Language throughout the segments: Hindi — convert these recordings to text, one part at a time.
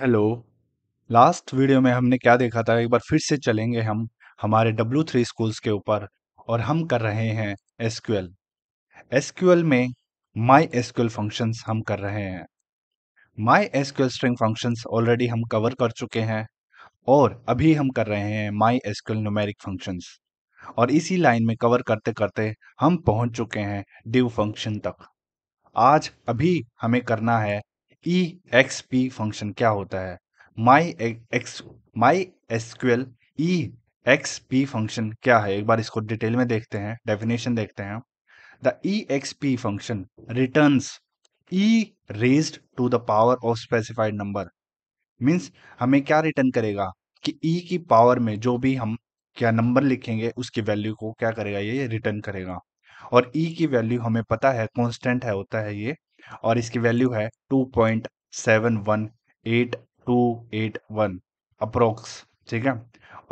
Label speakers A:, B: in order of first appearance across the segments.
A: हेलो लास्ट वीडियो में हमने क्या देखा था एक बार फिर से चलेंगे हम हमारे डब्ल्यू थ्री स्कूल्स के ऊपर और हम कर रहे हैं एस SQL में माई एस फंक्शंस हम कर रहे हैं MySQL string functions already हम कवर कर चुके हैं और अभी हम कर रहे हैं MySQL numeric functions और इसी लाइन में कवर करते करते हम पहुंच चुके हैं डिव फंक्शन तक आज अभी हमें करना है ई एक्स पी फंक्शन क्या होता है my X MySQL E X P function क्या है एक बार इसको डिटेल में देखते हैं डेफिनेशन देखते हैं the E X P function return E raised to the power of specified number means हमें क्या रिटर्न करेगा कि ई e की पावर में जो भी हम क्या नंबर लिखेंगे उसकी वैल्यू को क्या करेगा ये रिटर्न करेगा और ई e की वैल्यू हमें पता है कॉन्स्टेंट है होता है ये और इसकी वैल्यू है two point seven one eight two eight one approx ठीक है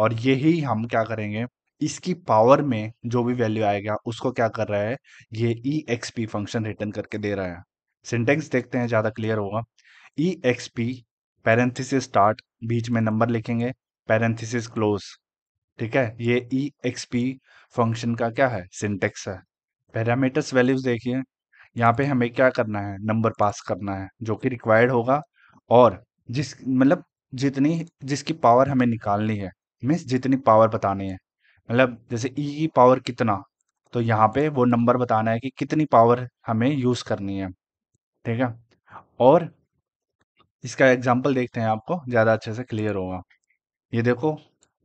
A: और यही हम क्या करेंगे इसकी पावर में जो भी वैल्यू आएगा उसको क्या कर रहा है ये E X P function return करके दे रहा है सिंटेक्स देखते हैं ज़्यादा क्लियर होगा E X P parenthesis start बीच में नंबर लिखेंगे पैरेंथिस क्लोज ठीक है ये ई एक्स पी फंक्शन का क्या है सिंटेक्स है पैरामीटर्स वैल्यूज देखिए यहाँ पे हमें क्या करना है नंबर पास करना है जो कि रिक्वायर्ड होगा और जिस मतलब जितनी जिसकी पावर हमें निकालनी है मीन्स जितनी पावर बतानी है मतलब जैसे ई e की पावर कितना तो यहाँ पे वो नंबर बताना है कि कितनी पावर हमें यूज़ करनी है ठीक है और इसका एग्जाम्पल देखते हैं आपको ज़्यादा अच्छे से क्लियर होगा ये देखो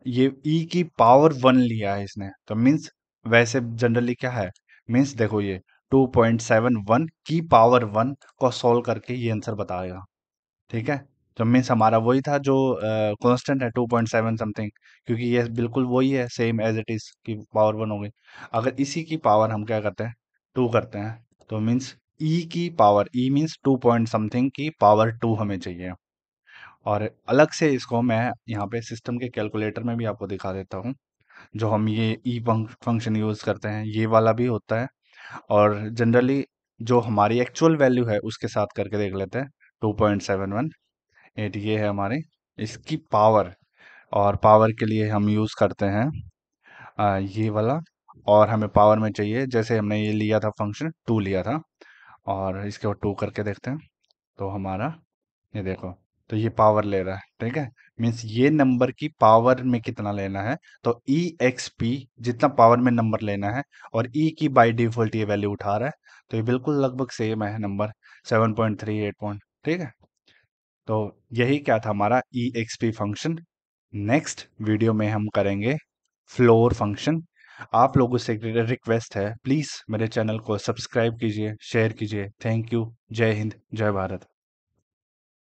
A: ये ई e की पावर वन लिया है इसने तो मीन्स वैसे जनरली क्या है मीन्स देखो ये 2.71 की पावर वन को सोल्व करके ये आंसर बताएगा ठीक है तो मीन्स हमारा वही था जो कांस्टेंट uh, है 2.7 समथिंग क्योंकि ये बिल्कुल वही है सेम एज इट इज़ की पावर वन हो गई अगर इसी की पावर हम क्या करते हैं टू करते हैं तो मीन्स ई e की power E e means two point something की पावर टू हमें चाहिए और अलग से इसको मैं यहाँ पे सिस्टम के कैलकुलेटर में भी आपको दिखा देता हूँ जो हम ये ई फंक्शन यूज़ करते हैं ये वाला भी होता है और जनरली जो हमारी एक्चुअल वैल्यू है उसके साथ करके देख लेते हैं two point seven one eight ये है हमारी इसकी पावर और पावर के लिए हम यूज़ करते हैं आ, ये वाला और हमें पावर में चाहिए जैसे हमने ये लिया था फंक्शन टू लिया था और इसके बाद टू करके देखते हैं तो हमारा ये देखो तो ये पावर ले रहा है ठीक है मीन्स ये नंबर की पावर में कितना लेना है तो ई एक्स पी जितना पावर में नंबर लेना है और ई e की बाय डिफॉल्ट ये वैल्यू उठा रहा है तो ये बिल्कुल लगभग सेम है number seven point three eight point ठीक है तो यही क्या था हमारा E X P function next video में हम करेंगे फ्लोर फंक्शन आप लोगों से रिक्वेस्ट है प्लीज़ मेरे चैनल को सब्सक्राइब कीजिए शेयर कीजिए थैंक यू जय हिंद जय भारत